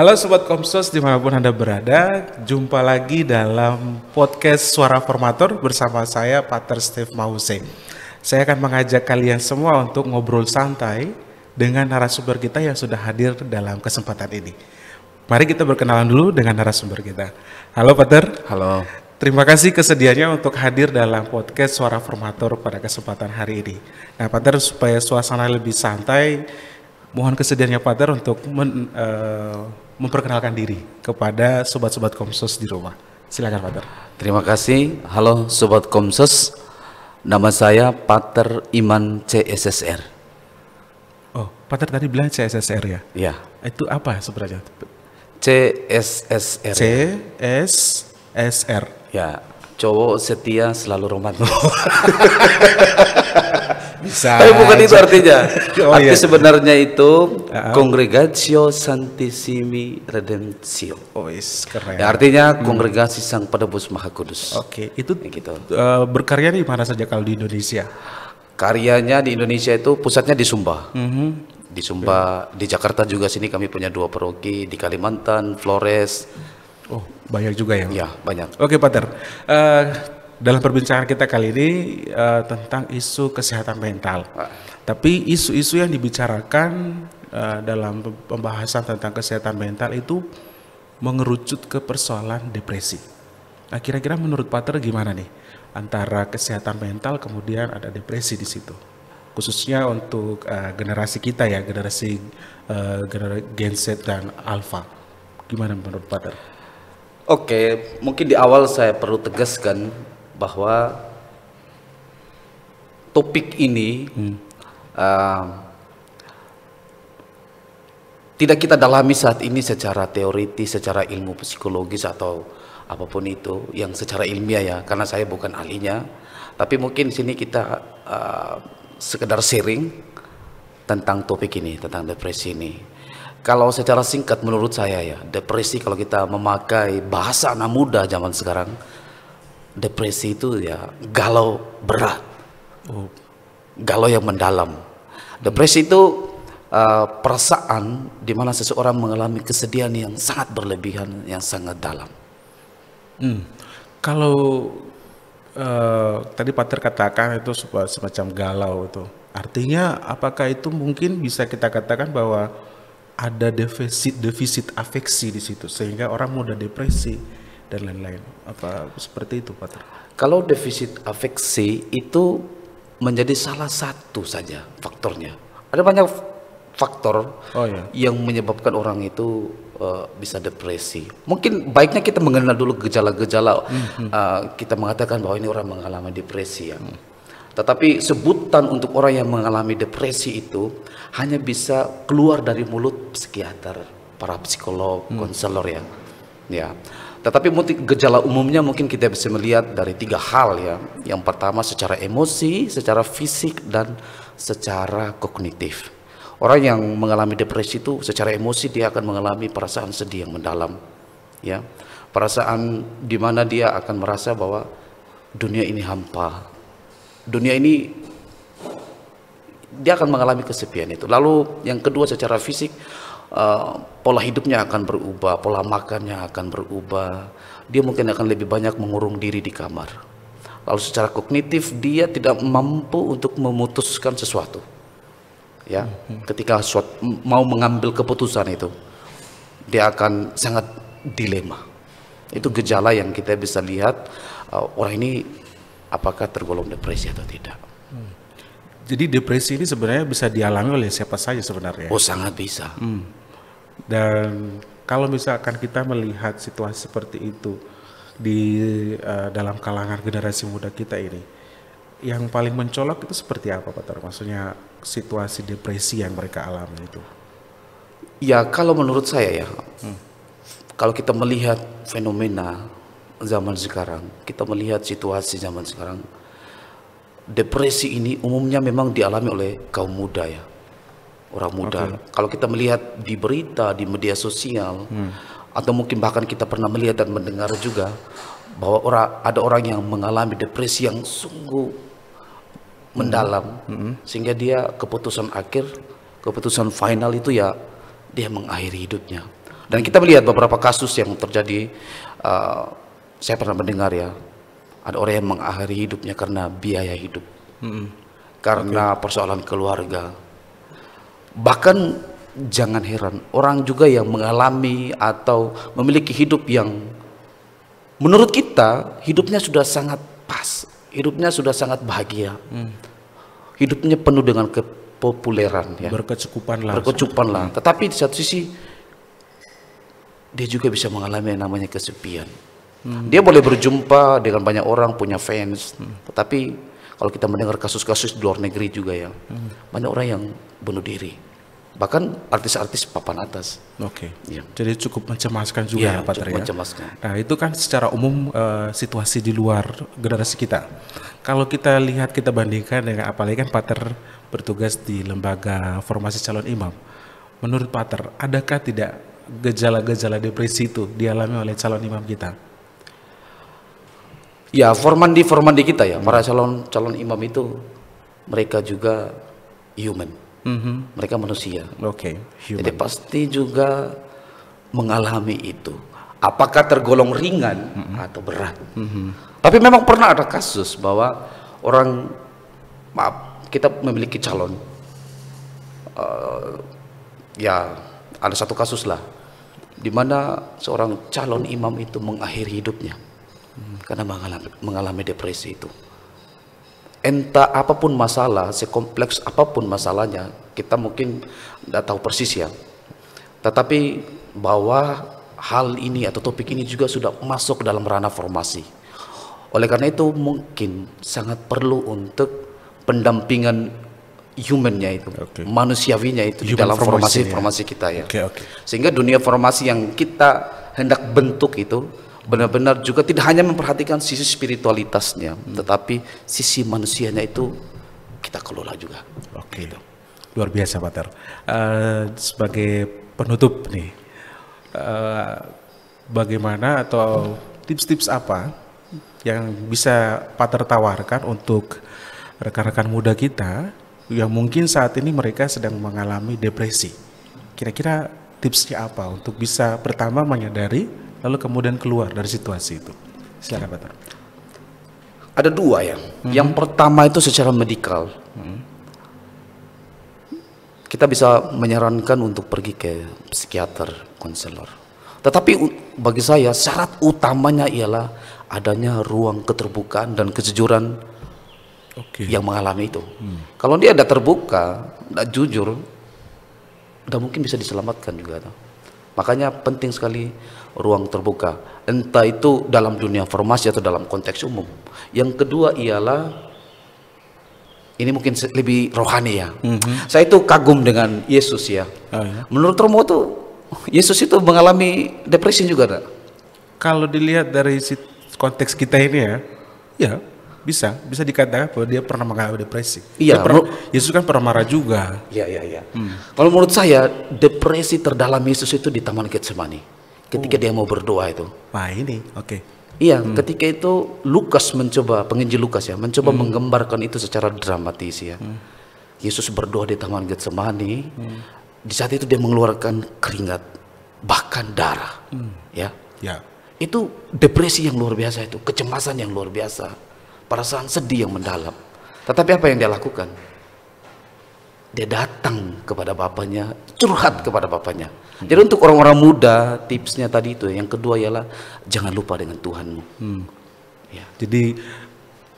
Halo Sobat Komsos dimanapun Anda berada, jumpa lagi dalam podcast Suara Formator bersama saya Pater Steve Mause. Saya akan mengajak kalian semua untuk ngobrol santai dengan narasumber kita yang sudah hadir dalam kesempatan ini. Mari kita berkenalan dulu dengan narasumber kita. Halo Pater. Halo. Terima kasih kesediaannya untuk hadir dalam podcast Suara Formator pada kesempatan hari ini. Nah Pater supaya suasana lebih santai, mohon kesediaannya Pater untuk men, uh, memperkenalkan diri kepada sobat-sobat Komsos di rumah. Silakan Pater. Terima kasih. Halo sobat Komsos. Nama saya Pater Iman CSSR. Oh, Pater tadi bilang CSSR ya? Iya. Itu apa sebenarnya? CSSR. CSSR. Ya, cowok setia selalu romantis. bisa. Tapi bukan itu artinya. oh, Arti iya. sebenarnya itu uh-huh. Congregatio Santissimi Redemptio. Oh, is keren. Ya, artinya hmm. Kongregasi Sang Penebus Maha Kudus. Oke, okay. itu gitu. Uh, berkarya di mana saja kalau di Indonesia? Karyanya di Indonesia itu pusatnya di Sumba. Mm-hmm di Sumba, okay. di Jakarta juga sini kami punya dua peroki di Kalimantan, Flores. Oh, banyak juga ya? Iya, banyak. Oke, okay, Pater. Uh, dalam perbincangan kita kali ini uh, tentang isu kesehatan mental. Tapi isu-isu yang dibicarakan uh, dalam pembahasan tentang kesehatan mental itu mengerucut ke persoalan depresi. Nah, kira-kira menurut Pater gimana nih antara kesehatan mental kemudian ada depresi di situ? Khususnya untuk uh, generasi kita ya, generasi uh, generasi Gen Z dan Alpha. Gimana menurut Pater? Oke, mungkin di awal saya perlu tegaskan bahwa topik ini hmm. uh, tidak kita dalami saat ini secara teoritis, secara ilmu psikologis atau apapun itu yang secara ilmiah ya, karena saya bukan ahlinya. Tapi mungkin sini kita uh, sekedar sharing tentang topik ini, tentang depresi ini. Kalau secara singkat menurut saya ya, depresi kalau kita memakai bahasa anak muda zaman sekarang, depresi itu ya galau berat, oh. galau yang mendalam. Depresi itu uh, perasaan di mana seseorang mengalami kesedihan yang sangat berlebihan, yang sangat dalam. Hmm. Kalau uh, tadi Pater katakan itu semacam galau itu, artinya apakah itu mungkin bisa kita katakan bahwa ada defisit defisit afeksi di situ sehingga orang mudah depresi? dan lain-lain. Apa seperti itu, Pak? Kalau defisit afeksi itu menjadi salah satu saja faktornya. Ada banyak faktor oh, iya. yang menyebabkan orang itu uh, bisa depresi. Mungkin baiknya kita mengenal dulu gejala-gejala. Mm -hmm. uh, kita mengatakan bahwa ini orang mengalami depresi ya. Tetapi sebutan untuk orang yang mengalami depresi itu hanya bisa keluar dari mulut psikiater, para psikolog, hmm. konselor ya. Ya. Tetapi gejala umumnya mungkin kita bisa melihat dari tiga hal ya. Yang pertama secara emosi, secara fisik, dan secara kognitif. Orang yang mengalami depresi itu secara emosi dia akan mengalami perasaan sedih yang mendalam. ya Perasaan di mana dia akan merasa bahwa dunia ini hampa. Dunia ini dia akan mengalami kesepian itu. Lalu yang kedua secara fisik Eh, pola hidupnya akan berubah, pola makannya akan berubah. Dia mungkin akan lebih banyak mengurung diri di kamar. Lalu secara kognitif dia tidak mampu untuk memutuskan sesuatu. Ya, mhm. ketika suat, mau mengambil keputusan itu, dia akan sangat dilema. Itu gejala yang kita bisa lihat uh, orang ini apakah tergolong depresi atau tidak. Hmm. Jadi depresi ini sebenarnya bisa dialami oleh siapa saja sebenarnya. Oh, sangat bisa. Hmm dan kalau misalkan kita melihat situasi seperti itu di uh, dalam kalangan generasi muda kita ini, yang paling mencolok itu seperti apa, Pak Tar? Maksudnya situasi depresi yang mereka alami itu? Ya kalau menurut saya ya, hmm. kalau kita melihat fenomena zaman sekarang, kita melihat situasi zaman sekarang, depresi ini umumnya memang dialami oleh kaum muda ya orang muda. Okay. Kalau kita melihat di berita, di media sosial, hmm. atau mungkin bahkan kita pernah melihat dan mendengar juga bahwa orang ada orang yang mengalami depresi yang sungguh mendalam, hmm. Hmm. sehingga dia keputusan akhir, keputusan final itu ya dia mengakhiri hidupnya. Dan kita melihat beberapa kasus yang terjadi, uh, saya pernah mendengar ya, ada orang yang mengakhiri hidupnya karena biaya hidup, hmm. karena okay. persoalan keluarga Bahkan jangan heran, orang juga yang mengalami atau memiliki hidup yang menurut kita hidupnya sudah sangat pas, hidupnya sudah sangat bahagia. Hmm. Hidupnya penuh dengan kepopuleran ya. Berkecukupan lah. Berkecukupan lah. Hmm. Tetapi di satu sisi dia juga bisa mengalami yang namanya kesepian. Hmm. Dia boleh berjumpa dengan banyak orang, punya fans, hmm. tetapi kalau kita mendengar kasus-kasus di luar negeri juga ya, hmm. banyak orang yang bunuh diri. Bahkan artis-artis papan atas. Oke. Okay. Ya. Jadi cukup mencemaskan juga ya, ya Pak cukup ya? mencemaskan. Nah itu kan secara umum uh, situasi di luar generasi kita. Kalau kita lihat kita bandingkan dengan apalagi kan Pater bertugas di lembaga formasi calon imam. Menurut Pater, adakah tidak gejala-gejala depresi itu dialami oleh calon imam kita? Ya forman di kita ya para calon calon imam itu mereka juga human, hmm mereka manusia. Oke. Okay, human. Jadi pasti juga mengalami itu. Apakah tergolong ringan hmm atau berat? hmm Tapi memang pernah ada kasus bahwa orang maaf kita memiliki calon, uh, ya ada satu kasus lah, di mana seorang calon imam itu mengakhiri hidupnya. Hmm, karena mengalami, mengalami depresi itu. Entah apapun masalah, sekompleks apapun masalahnya, kita mungkin tidak tahu persis ya. Tetapi bahwa hal ini atau topik ini juga sudah masuk dalam ranah formasi. Oleh karena itu mungkin sangat perlu untuk pendampingan humannya itu, okay. manusiawinya itu Human dalam formasi-formasi formasi kita ya. Okay, okay. Sehingga dunia formasi yang kita hendak bentuk itu benar-benar juga tidak hanya memperhatikan sisi spiritualitasnya, hmm. tetapi sisi manusianya itu kita kelola juga. Oke, okay. luar biasa Pak Ter. Uh, eh, sebagai penutup nih, uh, bagaimana atau tips-tips apa yang bisa Pak Ter tawarkan untuk rekan-rekan muda kita yang mungkin saat ini mereka sedang mengalami depresi. Kira-kira tipsnya apa untuk bisa pertama menyadari lalu kemudian keluar dari situasi itu? Silakan Pak Tar. Ada dua ya. Hmm. Yang pertama itu secara medikal. Hmm. Kita bisa menyarankan untuk pergi ke psikiater, konselor. Tetapi bagi saya syarat utamanya ialah adanya ruang keterbukaan dan kejujuran okay. yang mengalami itu. Hmm. Kalau dia tidak terbuka, tidak jujur, tidak mungkin bisa diselamatkan juga. Makanya penting sekali ruang terbuka. Entah itu dalam dunia formasi atau dalam konteks umum. Yang kedua ialah ini mungkin lebih rohani ya. Mm -hmm. Saya itu kagum dengan Yesus ya. Oh, ya. Menurut Romo tuh Yesus itu mengalami depresi juga enggak? Kalau dilihat dari konteks kita ini ya, ya bisa bisa dikatakan bahwa dia pernah mengalami depresi. Iya. Dia pernah, Yesus kan pernah marah juga. Iya iya iya. Hmm. Kalau menurut saya depresi terdalam Yesus itu di Taman Getsemani ketika oh. dia mau berdoa itu. Wah ini, oke. Okay. Iya, hmm. ketika itu Lukas mencoba, penginjil Lukas ya, mencoba hmm. menggambarkan itu secara dramatis ya. Hmm. Yesus berdoa di Taman Getsemani, hmm. di saat itu dia mengeluarkan keringat, bahkan darah, hmm. ya. Ya. Itu depresi yang luar biasa itu, kecemasan yang luar biasa, perasaan sedih yang mendalam. Tetapi apa yang dia lakukan? dia datang kepada bapaknya, curhat kepada bapaknya. Jadi untuk orang-orang muda tipsnya tadi itu. Ya. Yang kedua ialah jangan lupa dengan Tuhanmu. Hmm. Ya. Jadi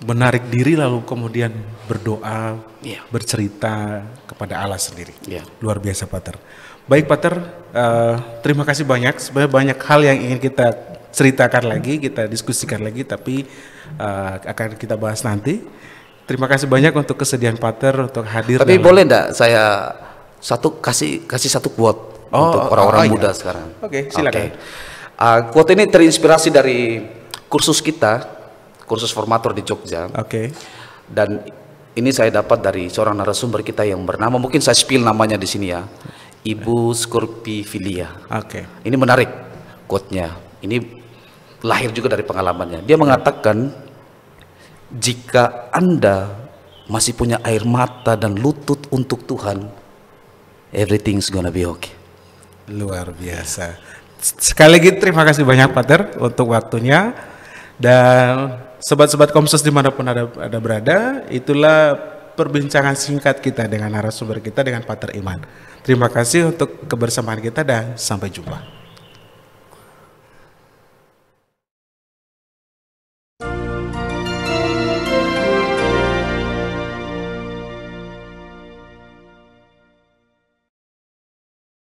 menarik diri lalu kemudian berdoa, ya. bercerita kepada Allah sendiri. Ya. Luar biasa Pater. Baik Pater, uh, terima kasih banyak. Sebenarnya banyak hal yang ingin kita ceritakan lagi, kita diskusikan lagi, tapi uh, akan kita bahas nanti. Terima kasih banyak untuk kesediaan Pater untuk hadir. Tapi dalam... boleh enggak saya satu kasih kasih satu quote oh, untuk oh, orang-orang oh, iya. muda iya. sekarang. Oke, okay, silakan. Okay. Uh, quote ini terinspirasi dari kursus kita, kursus formator di Jogja. Oke. Okay. Dan ini saya dapat dari seorang narasumber kita yang bernama mungkin saya spill namanya di sini ya. Ibu Scorpifilia. Oke. Okay. Ini menarik quote-nya. Ini lahir juga dari pengalamannya. Dia mengatakan jika Anda masih punya air mata dan lutut untuk Tuhan, everything's gonna be okay. Luar biasa. Sekali lagi terima kasih banyak Pater untuk waktunya dan sobat-sobat Komsus dimanapun ada, ada berada, itulah perbincangan singkat kita dengan narasumber kita dengan Pater Iman. Terima kasih untuk kebersamaan kita dan sampai jumpa.